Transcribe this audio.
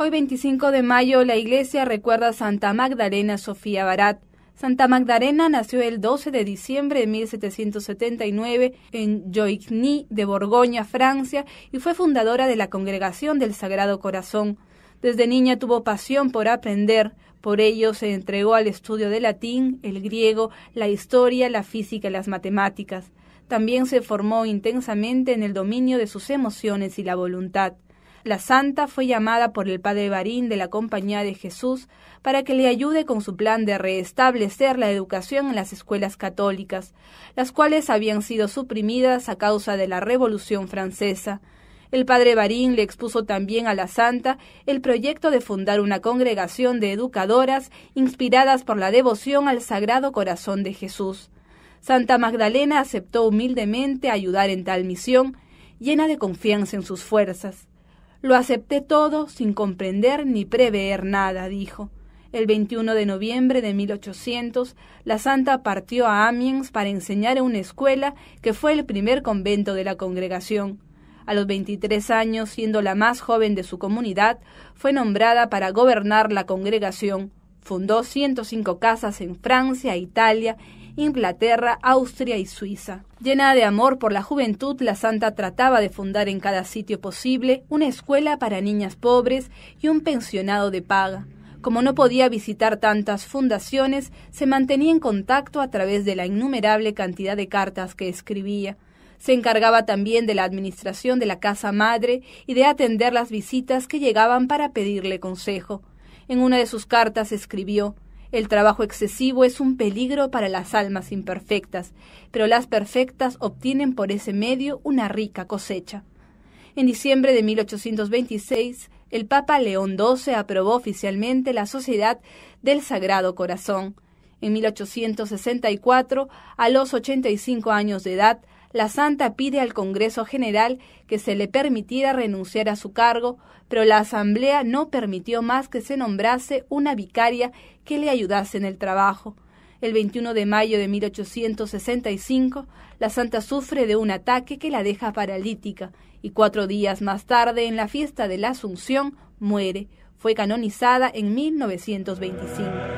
Hoy 25 de mayo la iglesia recuerda a Santa Magdalena Sofía Barat. Santa Magdalena nació el 12 de diciembre de 1779 en Joigny de Borgoña, Francia, y fue fundadora de la Congregación del Sagrado Corazón. Desde niña tuvo pasión por aprender, por ello se entregó al estudio del latín, el griego, la historia, la física y las matemáticas. También se formó intensamente en el dominio de sus emociones y la voluntad. La santa fue llamada por el padre Barín de la Compañía de Jesús para que le ayude con su plan de reestablecer la educación en las escuelas católicas, las cuales habían sido suprimidas a causa de la Revolución Francesa. El padre Barín le expuso también a la santa el proyecto de fundar una congregación de educadoras inspiradas por la devoción al Sagrado Corazón de Jesús. Santa Magdalena aceptó humildemente ayudar en tal misión, llena de confianza en sus fuerzas. Lo acepté todo sin comprender ni prever nada, dijo. El 21 de noviembre de 1800, la santa partió a Amiens para enseñar en una escuela que fue el primer convento de la congregación. A los 23 años, siendo la más joven de su comunidad, fue nombrada para gobernar la congregación. Fundó 105 casas en Francia, Italia Inglaterra, Austria y Suiza. Llena de amor por la juventud, la santa trataba de fundar en cada sitio posible una escuela para niñas pobres y un pensionado de paga. Como no podía visitar tantas fundaciones, se mantenía en contacto a través de la innumerable cantidad de cartas que escribía. Se encargaba también de la administración de la casa madre y de atender las visitas que llegaban para pedirle consejo. En una de sus cartas escribió el trabajo excesivo es un peligro para las almas imperfectas, pero las perfectas obtienen por ese medio una rica cosecha. En diciembre de 1826, el Papa León XII aprobó oficialmente la Sociedad del Sagrado Corazón. En 1864, a los 85 años de edad, la santa pide al Congreso General que se le permitiera renunciar a su cargo, pero la Asamblea no permitió más que se nombrase una vicaria que le ayudase en el trabajo. El 21 de mayo de 1865, la santa sufre de un ataque que la deja paralítica y cuatro días más tarde, en la fiesta de la Asunción, muere. Fue canonizada en 1925.